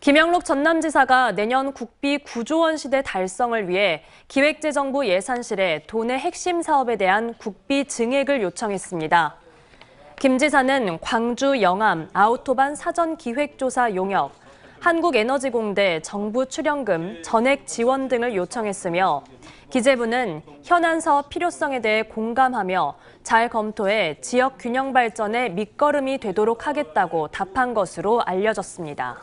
김영록 전남지사가 내년 국비 9조 원 시대 달성을 위해 기획재정부 예산실에 돈의 핵심 사업에 대한 국비 증액을 요청했습니다. 김 지사는 광주 영암 아우토반 사전 기획조사 용역, 한국에너지공대 정부 출연금 전액 지원 등을 요청했으며 기재부는 현안 사 필요성에 대해 공감하며 잘 검토해 지역 균형 발전에 밑거름이 되도록 하겠다고 답한 것으로 알려졌습니다.